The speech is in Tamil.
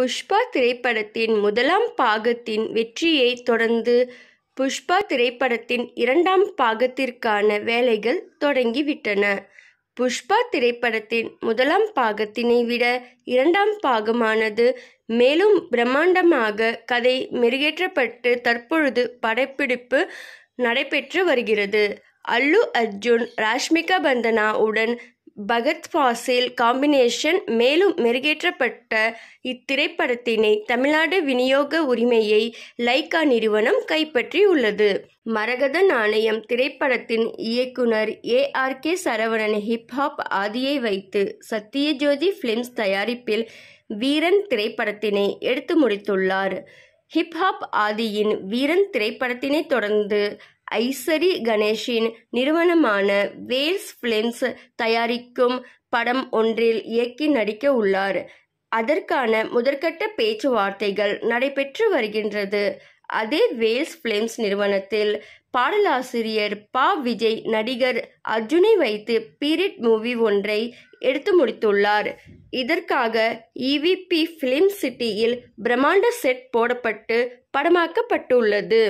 புஷ்பா திரைப்படத்தின் முதலாம் பாகத்தின் வெற்றியை தொடர்ந்து புஷ்பா திரைப்படத்தின் இரண்டாம் பாகத்திற்கான வேலைகள் தொடங்கிவிட்டன புஷ்பா திரைப்படத்தின் முதலாம் பாகத்தினை விட இரண்டாம் பாகமானது மேலும் பிரம்மாண்டமாக கதை மெருகேற்றப்பட்டு தற்பொழுது படப்பிடிப்பு நடைபெற்று வருகிறது அல்லு அர்ஜுன் ராஷ்மிகா பந்தனா உடன் பகத் பாசில் காம்பினேஷன் மேலும் மெருகேற்றப்பட்ட இத்திரைப்படத்தினை தமிழ்நாடு விநியோக உரிமையை லைகா நிறுவனம் கைப்பற்றியுள்ளது மரகத நாணயம் திரைப்படத்தின் இயக்குனர் A R K Saravanan hip hop ஆதியை வைத்து சத்யஜோதி ஃபிலிம்ஸ் தயாரிப்பில் வீரன் திரைப்படத்தினை எடுத்து முடித்துள்ளார் ஹிப்ஹாப் ஆதியின் வீரன் திரைப்படத்தினை தொடர்ந்து ஐசரி கணேஷின் நிறுவனமான வேல்ஸ் ஃபிலிம்ஸ் தயாரிக்கும் படம் ஒன்றில் இயக்கி நடிக்க உள்ளார் அதற்கான முதற்கட்ட பேச்சுவார்த்தைகள் நடைபெற்று வருகின்றது அதே வேல்ஸ் பிலிம்ஸ் நிறுவனத்தில் பாடலாசிரியர் பா விஜய் நடிகர் அர்ஜுனை வைத்து பீரியட் மூவி ஒன்றை எடுத்து முடித்துள்ளார் இதற்காக இவிபி ஃபிலிம் சிட்டியில் பிரம்மாண்ட செட் போடப்பட்டு படமாக்கப்பட்டுள்ளது